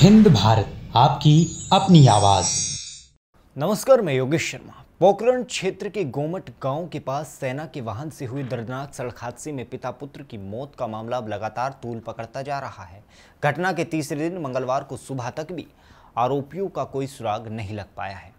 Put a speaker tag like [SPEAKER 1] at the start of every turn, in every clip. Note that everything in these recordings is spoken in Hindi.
[SPEAKER 1] हिंद भारत आपकी अपनी आवाज नमस्कार मैं योगेश शर्मा पोकरण क्षेत्र के गोमट गांव के पास सेना के वाहन से हुए दर्दनाक सड़क हादसे में पिता पुत्र की मौत का मामला अब लगातार तूल पकड़ता जा रहा है घटना के तीसरे दिन मंगलवार को सुबह तक भी आरोपियों का कोई सुराग नहीं लग पाया है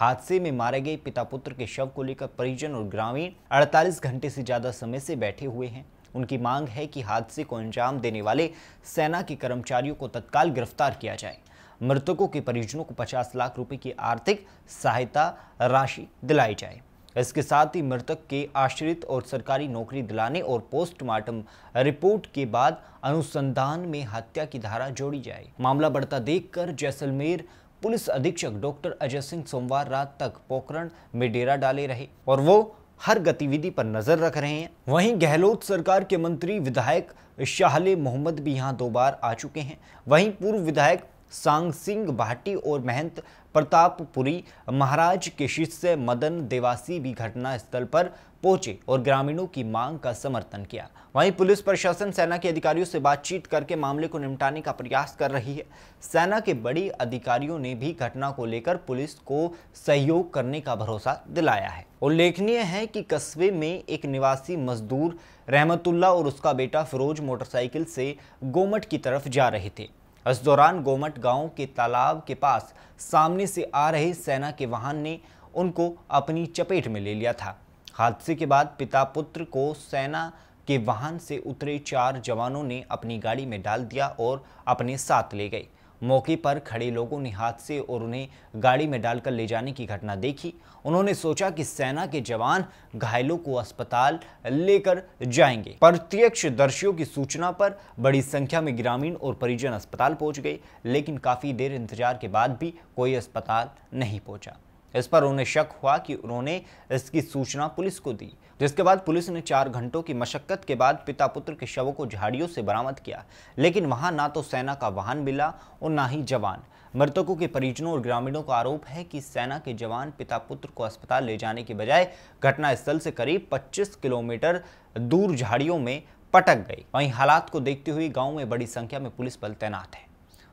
[SPEAKER 1] हादसे में मारे गए पिता पुत्र के शव को लेकर परिजन और ग्रामीण 48 घंटे से ज़्यादा समय से बैठे हुए हैं उनकी मांग है कि हादसे को अंजाम देने वाले सेना के कर्मचारियों को तत्काल गिरफ्तार किया जाए मृतकों के परिजनों को 50 लाख रुपए की आर्थिक सहायता राशि दिलाई जाए इसके साथ ही मृतक के आश्रित और सरकारी नौकरी दिलाने और पोस्टमार्टम रिपोर्ट के बाद अनुसंधान में हत्या की धारा जोड़ी जाए मामला बढ़ता देखकर जैसलमेर पुलिस अधीक्षक डॉक्टर अजय सिंह सोमवार रात तक पोखरण में डेरा डाले रहे और वो हर गतिविधि पर नजर रख रहे हैं वहीं गहलोत सरकार के मंत्री विधायक शाहले मोहम्मद भी यहां दो बार आ चुके हैं वहीं पूर्व विधायक सांग सिंह भाटी और महंत प्रतापपुरी महाराज के शिष्य मदन देवासी भी घटना स्थल पर पहुंचे और ग्रामीणों की मांग का समर्थन किया वहीं पुलिस प्रशासन सेना के अधिकारियों से बातचीत करके मामले को निपटाने का प्रयास कर रही है सेना के बड़ी अधिकारियों ने भी घटना को लेकर पुलिस को सहयोग करने का भरोसा दिलाया है उल्लेखनीय है कि कस्बे में एक निवासी मजदूर रहमतुल्ला और उसका बेटा फिरोज मोटरसाइकिल से गोमट की तरफ जा रहे थे इस दौरान गोमट गांव के तालाब के पास सामने से आ रहे सेना के वाहन ने उनको अपनी चपेट में ले लिया था हादसे के बाद पिता पुत्र को सेना के वाहन से उतरे चार जवानों ने अपनी गाड़ी में डाल दिया और अपने साथ ले गए मौके पर खड़े लोगों ने हादसे और उन्हें गाड़ी में डालकर ले जाने की घटना देखी उन्होंने सोचा कि सेना के जवान घायलों को अस्पताल लेकर जाएंगे प्रत्यक्ष दर्शियों की सूचना पर बड़ी संख्या में ग्रामीण और परिजन अस्पताल पहुंच गए लेकिन काफ़ी देर इंतजार के बाद भी कोई अस्पताल नहीं पहुंचा इस पर उन्हें शक हुआ कि उन्होंने इसकी सूचना पुलिस को दी जिसके बाद पुलिस ने चार घंटों की मशक्कत के बाद पिता पुत्र के शवों को झाड़ियों से बरामद किया लेकिन वहां ना तो सेना का वाहन मिला और ना ही जवान मृतकों के परिजनों और ग्रामीणों का आरोप है कि सेना के जवान पिता पुत्र को अस्पताल ले जाने के बजाय घटनास्थल से करीब 25 किलोमीटर दूर झाड़ियों में पटक गई वहीं हालात को देखते हुए गाँव में बड़ी संख्या में पुलिस बल तैनात है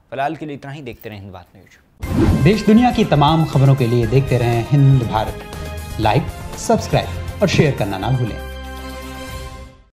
[SPEAKER 1] फिलहाल के लिए इतना ही देखते रहे हिंद न्यूज़ देश दुनिया की तमाम खबरों के लिए देखते रहें हिंद भारत लाइक सब्सक्राइब और शेयर करना ना भूलें